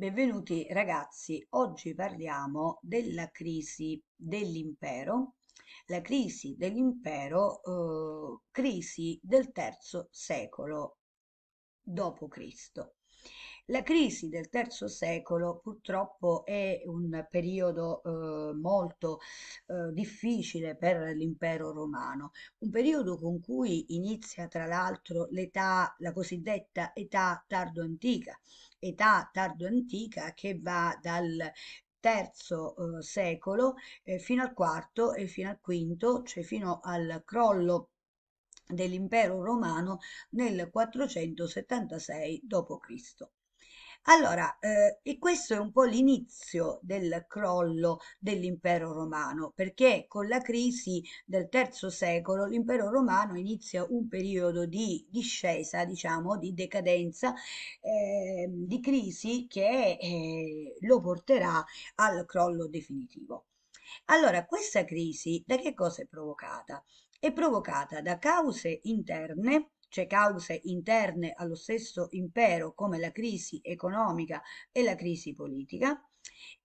Benvenuti ragazzi, oggi parliamo della crisi dell'impero, la crisi dell'impero, eh, crisi del terzo secolo d.C. La crisi del terzo secolo purtroppo è un periodo eh, molto eh, difficile per l'impero romano, un periodo con cui inizia tra l'altro l'età, la cosiddetta età tardo-antica, età tardo-antica che va dal terzo eh, secolo eh, fino al quarto e fino al quinto, cioè fino al crollo dell'impero romano nel 476 d.C. Allora, ehm, e questo è un po' l'inizio del crollo dell'impero romano, perché con la crisi del terzo secolo l'impero romano inizia un periodo di discesa, diciamo, di decadenza, ehm, di crisi che eh, lo porterà al crollo definitivo. Allora, questa crisi da che cosa è provocata? È provocata da cause interne cioè cause interne allo stesso impero come la crisi economica e la crisi politica,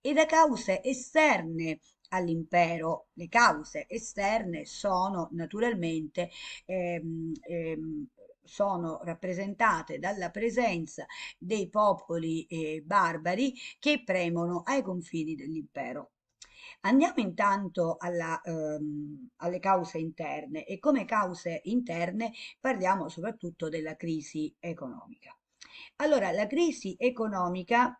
e da cause esterne all'impero. Le cause esterne sono naturalmente ehm, ehm, sono rappresentate dalla presenza dei popoli eh, barbari che premono ai confini dell'impero. Andiamo intanto alla, ehm, alle cause interne e come cause interne parliamo soprattutto della crisi economica. Allora, la crisi economica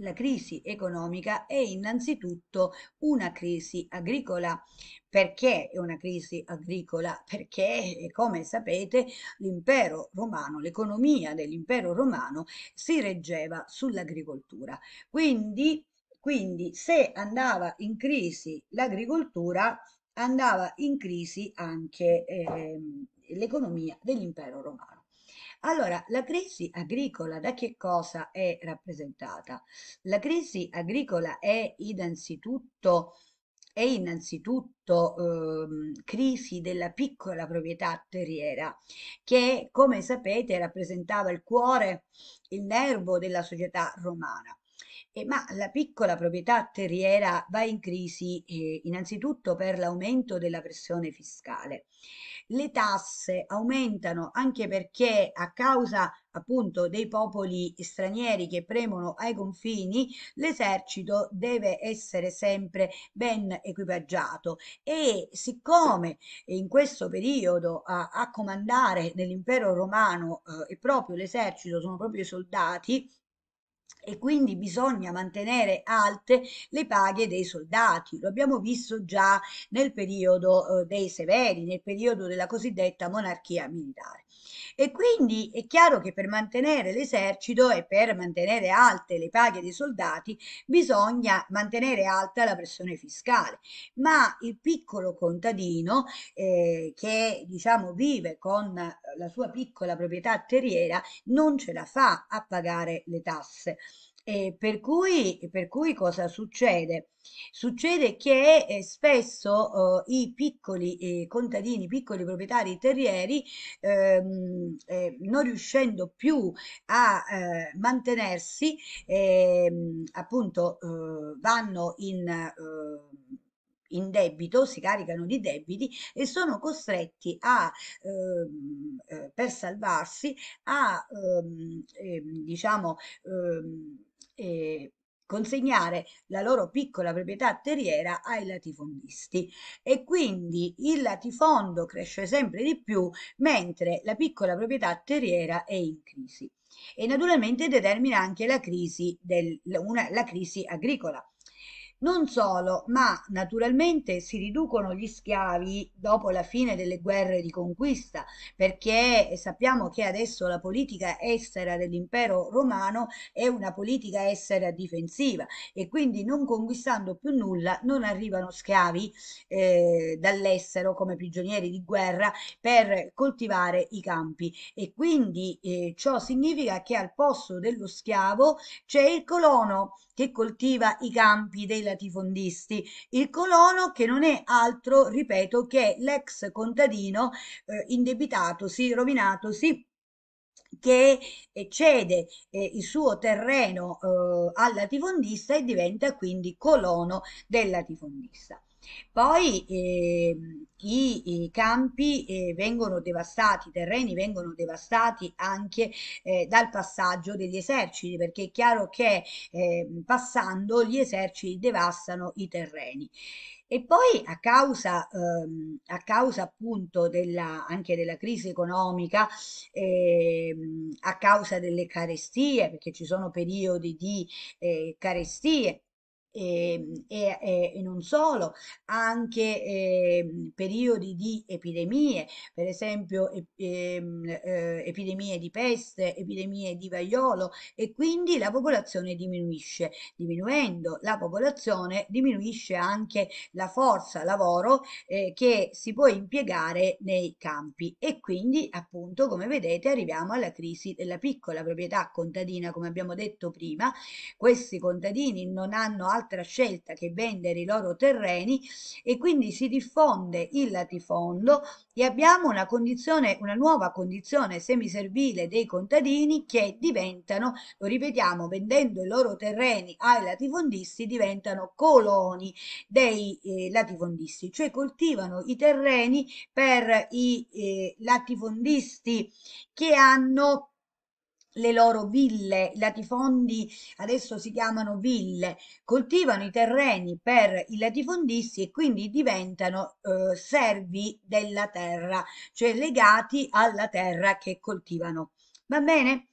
la crisi economica è innanzitutto una crisi agricola. Perché è una crisi agricola? Perché, eh, come sapete, l'impero romano, l'economia dell'impero romano si reggeva sull'agricoltura. Quindi, quindi se andava in crisi l'agricoltura, andava in crisi anche eh, l'economia dell'impero romano. Allora, la crisi agricola da che cosa è rappresentata? La crisi agricola è innanzitutto è innanzitutto ehm, crisi della piccola proprietà terriera che, come sapete, rappresentava il cuore, il nervo della società romana. Eh, ma la piccola proprietà terriera va in crisi eh, innanzitutto per l'aumento della pressione fiscale. Le tasse aumentano anche perché a causa appunto dei popoli stranieri che premono ai confini, l'esercito deve essere sempre ben equipaggiato e siccome in questo periodo a, a comandare nell'impero romano eh, è proprio l'esercito, sono proprio i soldati, e quindi bisogna mantenere alte le paghe dei soldati. Lo abbiamo visto già nel periodo eh, dei severi, nel periodo della cosiddetta monarchia militare. E quindi è chiaro che per mantenere l'esercito e per mantenere alte le paghe dei soldati bisogna mantenere alta la pressione fiscale. Ma il piccolo contadino eh, che diciamo vive con la sua piccola proprietà terriera non ce la fa a pagare le tasse. Eh, per, cui, per, cui, cosa succede? Succede che eh, spesso eh, i piccoli eh, contadini, i piccoli proprietari terrieri, ehm, eh, non riuscendo più a eh, mantenersi, ehm, appunto vanno in in debito, si caricano di debiti e sono costretti a, ehm, eh, per salvarsi a ehm, ehm, diciamo ehm, eh, consegnare la loro piccola proprietà terriera ai latifondisti e quindi il latifondo cresce sempre di più mentre la piccola proprietà terriera è in crisi e naturalmente determina anche la crisi, del, una, la crisi agricola non solo, ma naturalmente si riducono gli schiavi dopo la fine delle guerre di conquista, perché sappiamo che adesso la politica estera dell'impero romano è una politica estera difensiva e quindi non conquistando più nulla non arrivano schiavi eh, dall'estero come prigionieri di guerra per coltivare i campi e quindi eh, ciò significa che al posto dello schiavo c'è il colono che coltiva i campi dei latifondisti, il colono che non è altro, ripeto, che l'ex contadino eh, indebitatosi, rovinatosi che eh, cede eh, il suo terreno eh, al latifondista e diventa quindi colono del latifondista. Poi eh, i, i, campi eh, vengono devastati, i terreni vengono devastati anche eh, dal passaggio degli eserciti, perché è chiaro che ehm, passando gli eserciti devastano i terreni. E poi a causa, ehm, a causa appunto della, anche della crisi economica, ehm, a causa delle carestie, perché ci sono periodi di eh, carestie, Ehm, e, e, e non solo, anche eh, periodi di epidemie, per esempio eh, eh, epidemie di peste, epidemie di vaiolo e quindi la popolazione diminuisce. Diminuendo la popolazione diminuisce anche la forza lavoro eh, che si può impiegare nei campi e quindi appunto come vedete arriviamo alla crisi della piccola proprietà contadina come abbiamo detto prima, questi contadini non hanno altro altra scelta che vendere i loro terreni e quindi si diffonde il latifondo e abbiamo una condizione, una nuova condizione semiservile dei contadini che diventano, lo ripetiamo, vendendo i loro terreni ai latifondisti diventano coloni dei eh, latifondisti, cioè coltivano i terreni per i eh, latifondisti che hanno le loro ville, i latifondi adesso si chiamano ville, coltivano i terreni per i latifondisti e quindi diventano eh, servi della terra, cioè legati alla terra che coltivano. Va bene?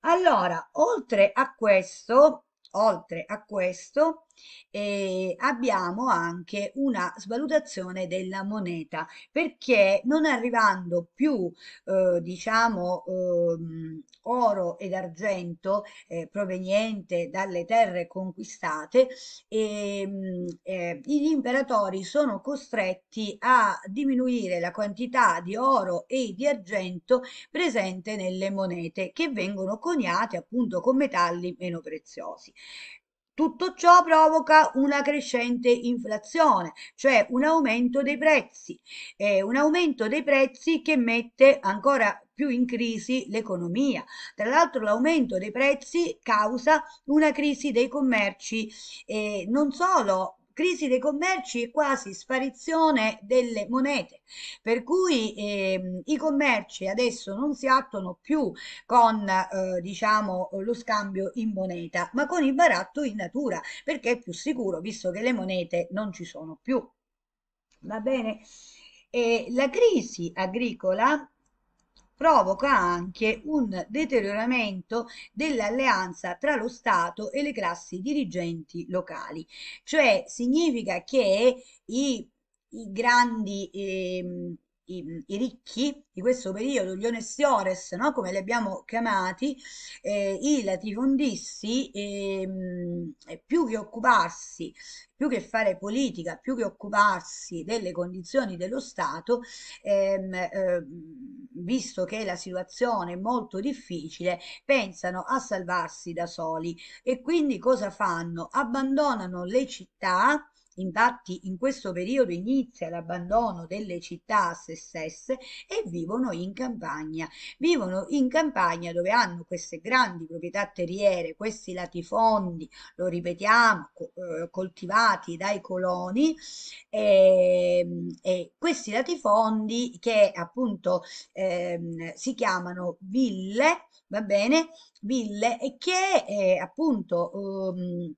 Allora, oltre a questo, oltre a questo, eh, abbiamo anche una svalutazione della moneta perché non arrivando più eh, diciamo ehm, oro ed argento eh, proveniente dalle terre conquistate ehm, eh, gli imperatori sono costretti a diminuire la quantità di oro e di argento presente nelle monete che vengono coniate appunto con metalli meno preziosi tutto ciò provoca una crescente inflazione, cioè un aumento dei prezzi, eh, un aumento dei prezzi che mette ancora più in crisi l'economia. Tra l'altro l'aumento dei prezzi causa una crisi dei commerci eh, non solo crisi dei commerci e quasi sparizione delle monete, per cui eh, i commerci adesso non si attuano più con eh, diciamo lo scambio in moneta, ma con il baratto in natura, perché è più sicuro visto che le monete non ci sono più. Va bene? E la crisi agricola provoca anche un deterioramento dell'alleanza tra lo Stato e le classi dirigenti locali. Cioè significa che i, i grandi... Ehm, i, i ricchi di questo periodo, gli onestiores, no? come li abbiamo chiamati, eh, i latifondisti, eh, più che occuparsi, più che fare politica, più che occuparsi delle condizioni dello Stato, ehm, eh, visto che la situazione è molto difficile, pensano a salvarsi da soli e quindi cosa fanno? Abbandonano le città Infatti in questo periodo inizia l'abbandono delle città a se stesse e vivono in campagna. Vivono in campagna dove hanno queste grandi proprietà terriere, questi latifondi, lo ripetiamo, eh, coltivati dai coloni e, ehm, e, questi latifondi che appunto ehm, si chiamano ville, va bene, ville e che eh, appunto... Um,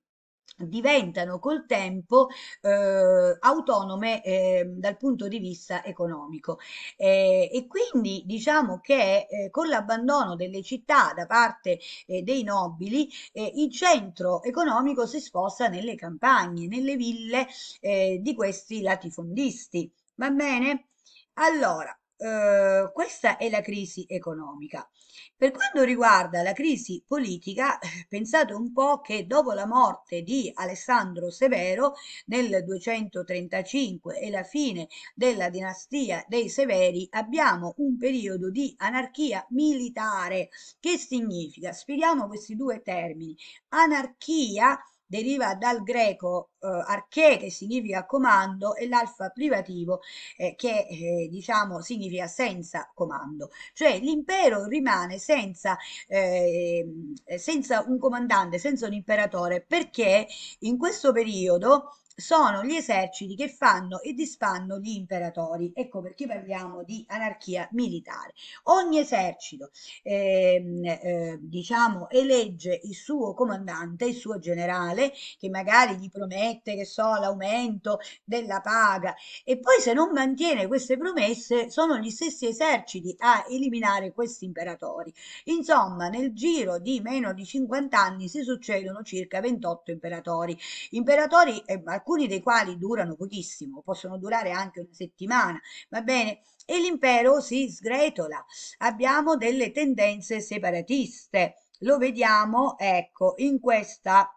diventano col tempo eh, autonome eh, dal punto di vista economico eh, e quindi diciamo che eh, con l'abbandono delle città da parte eh, dei nobili eh, il centro economico si sposta nelle campagne, nelle ville di questi latifondisti. Va bene? Allora, eh, questa è la crisi economica. Per quanto riguarda la crisi politica, eh, pensate un po' che dopo la morte di Alessandro Severo nel 235 e la fine della dinastia dei Severi abbiamo un periodo di anarchia militare. Che significa? Spieghiamo questi due termini. Anarchia deriva dal greco eh, arché che significa comando e l'alfa privativo eh, che eh, diciamo significa senza comando, cioè l'impero rimane senza, eh, senza un comandante, senza un imperatore perché in questo periodo sono gli eserciti che fanno e disfanno gli imperatori. Ecco perché parliamo di anarchia militare. Ogni esercito, ehm, eh, diciamo, elegge il suo comandante, il suo generale, che magari gli promette, che so, l'aumento della paga e poi se non mantiene queste promesse sono gli stessi eserciti a eliminare questi imperatori. Insomma, nel giro di meno di 50 anni si succedono circa 28 imperatori. Imperatori, eh, alcuni alcuni dei quali durano pochissimo, possono durare anche una settimana, va bene? E l'impero si sgretola, abbiamo delle tendenze separatiste, lo vediamo, ecco, in questa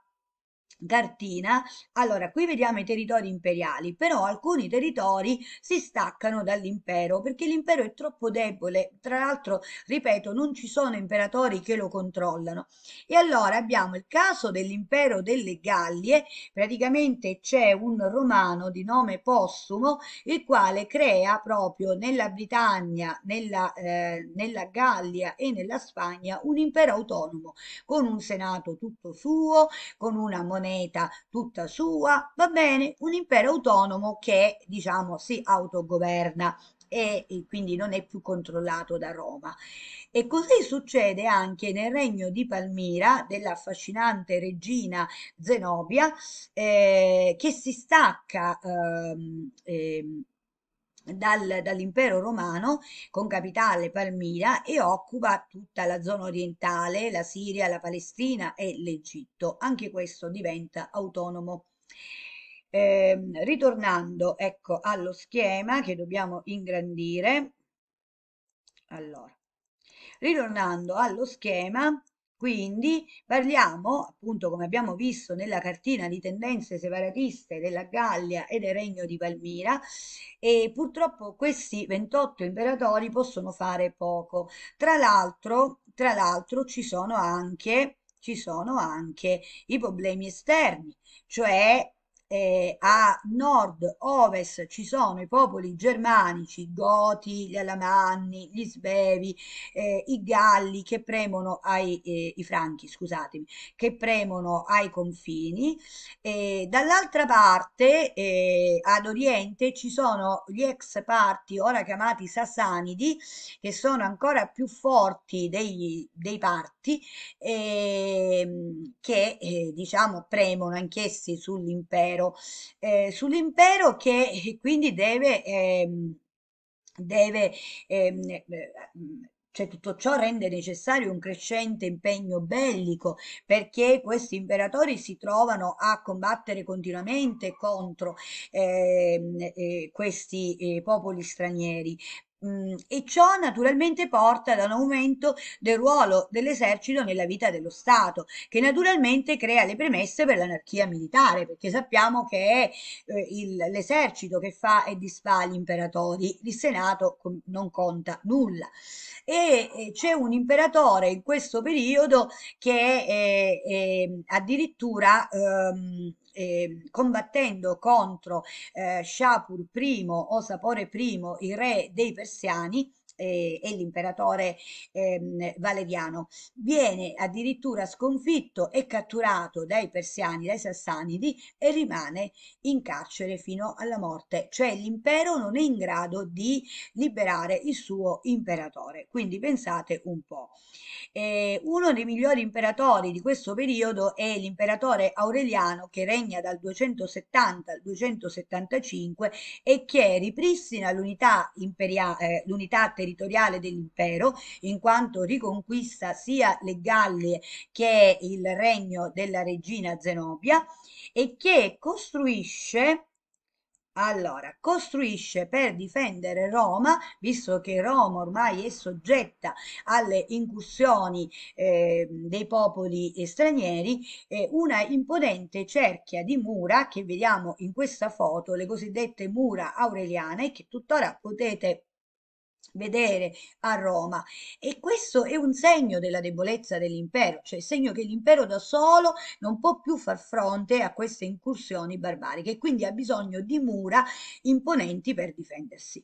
cartina. Allora, qui vediamo i territori imperiali, però alcuni territori si staccano dall'impero perché l'impero è troppo debole. Tra l'altro, ripeto, non ci sono imperatori che lo controllano. E allora abbiamo il caso dell'impero delle Gallie, praticamente c'è un romano di nome Possumo, il quale crea proprio nella Britannia, nella, eh, nella Gallia e nella Spagna un impero autonomo, con un senato tutto suo, con una moneta moneta tutta sua, va bene, un impero autonomo che diciamo si autogoverna e quindi non è più controllato da Roma. E così succede anche nel regno di Palmira dell'affascinante regina Zenobia eh, che si stacca eh, eh, dal, dall'impero romano con capitale Palmira e occupa tutta la zona orientale, la Siria, la Palestina e l'Egitto. Anche questo diventa autonomo. Eh, ritornando ecco, allo schema che dobbiamo ingrandire, allora, ritornando allo schema quindi parliamo, appunto come abbiamo visto nella cartina, di tendenze separatiste della Gallia e del Regno di Palmira e purtroppo questi 28 imperatori possono fare poco. Tra l'altro, tra l'altro ci sono anche ci sono anche i problemi esterni, cioè eh, a nord-ovest ci sono i popoli germanici, i Goti, gli Alamanni, gli Svevi, eh, i Galli che premono ai eh, i Franchi, scusatemi, che premono ai confini. dall'altra parte, eh, ad oriente, ci sono gli ex parti, ora chiamati Sassanidi, che sono ancora più forti dei, dei parti, ehm, che eh, diciamo premono anch'essi sull'impero sull'impero, eh, sull'impero che eh, quindi deve, ehm, deve ehm, eh, cioè tutto ciò rende necessario un crescente impegno bellico perché questi imperatori si trovano a combattere continuamente contro eh, eh, questi eh, popoli stranieri e ciò naturalmente porta ad un aumento del ruolo dell'esercito nella vita dello Stato, che naturalmente crea le premesse per l'anarchia militare, perché sappiamo che è eh, l'esercito che fa e disfa gli imperatori, il Senato non conta nulla. E eh, c'è un imperatore in questo periodo che è, è addirittura ehm, eh, combattendo contro eh, Shapur I o Sapore I, il re dei Persani, persiani e, e l'imperatore ehm, Valeriano. Viene addirittura sconfitto e catturato dai persiani, dai sassanidi e rimane in carcere fino alla morte, cioè l'impero non è in grado di liberare il suo imperatore. Quindi pensate un po'. Eh, uno dei migliori imperatori di questo periodo è l'imperatore Aureliano che regna dal 270 al 275 e che ripristina l'unità, imperia- eh, l'unità territoriale territoriale dell'impero, in quanto riconquista sia le Gallie che il regno della regina Zenobia e che costruisce allora, costruisce per difendere Roma, visto che Roma ormai è soggetta alle incursioni eh, dei popoli stranieri, eh, una imponente cerchia di mura che vediamo in questa foto, le cosiddette mura aureliane, che tuttora potete vedere a Roma e questo è un segno della debolezza dell'impero, cioè segno che l'impero da solo non può più far fronte a queste incursioni barbariche e quindi ha bisogno di mura imponenti per difendersi.